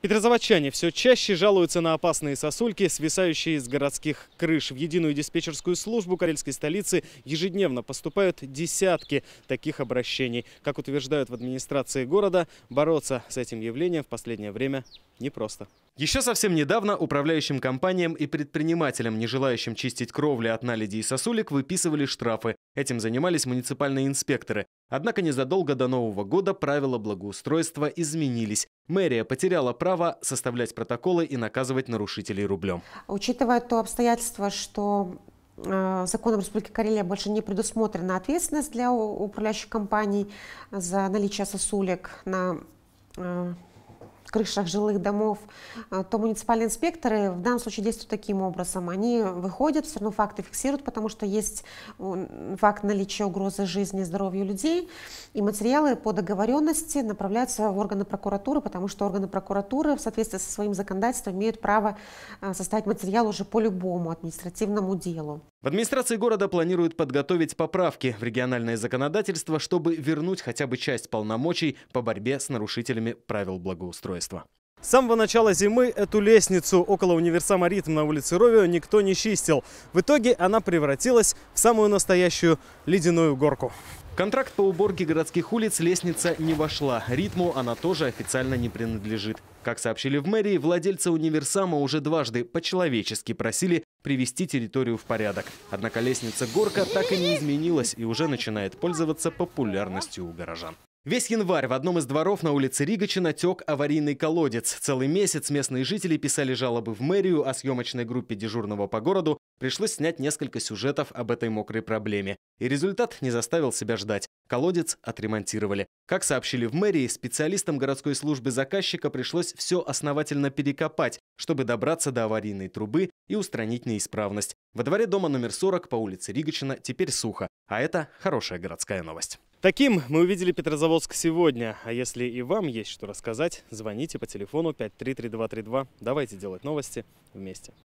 Петрозаводчане все чаще жалуются на опасные сосульки, свисающие с городских крыш. В единую диспетчерскую службу карельской столицы ежедневно поступают десятки таких обращений. Как утверждают в администрации города, бороться с этим явлением в последнее время непросто. Еще совсем недавно управляющим компаниям и предпринимателям, не желающим чистить кровли от наледи и сосулек, выписывали штрафы. Этим занимались муниципальные инспекторы. Однако незадолго до Нового года правила благоустройства изменились. Мэрия потеряла право составлять протоколы и наказывать нарушителей рублем. Учитывая то обстоятельство, что э, законом Республики Карелия больше не предусмотрена ответственность для управляющих компаний за наличие сосулек на э, крышах жилых домов, э, то муниципальные инспекторы в данном случае действуют таким образом. Они выходят, все равно факты фиксируют, потому что есть факт наличия угрозы жизни и здоровью людей, и материалы по договоренности направляются в органы прокуратуры, потому что органы прокуратуры в соответствии со своим законодательством имеют право э, составить материал уже по любому административному делу. В администрации города планируют подготовить поправки в региональное законодательство, чтобы вернуть хотя бы часть полномочий по борьбе с нарушителями правил благоустройства. С самого начала зимы эту лестницу около универсама «Ритм» на улице Ровио никто не чистил. В итоге она превратилась в самую настоящую ледяную горку. контракт по уборке городских улиц лестница не вошла. «Ритму» она тоже официально не принадлежит. Как сообщили в мэрии, владельцы универсама уже дважды по-человечески просили привести территорию в порядок. Однако лестница «Горка» так и не изменилась и уже начинает пользоваться популярностью у горожан. Весь январь в одном из дворов на улице Ригачи натек аварийный колодец. Целый месяц местные жители писали жалобы в мэрию, а съемочной группе дежурного по городу пришлось снять несколько сюжетов об этой мокрой проблеме. И результат не заставил себя ждать. Колодец отремонтировали. Как сообщили в мэрии, специалистам городской службы заказчика пришлось все основательно перекопать, чтобы добраться до аварийной трубы и устранить неисправность. Во дворе дома номер 40 по улице Ригачина теперь сухо, а это хорошая городская новость. Таким мы увидели Петрозаводск сегодня. А если и вам есть что рассказать, звоните по телефону 533232. Давайте делать новости вместе.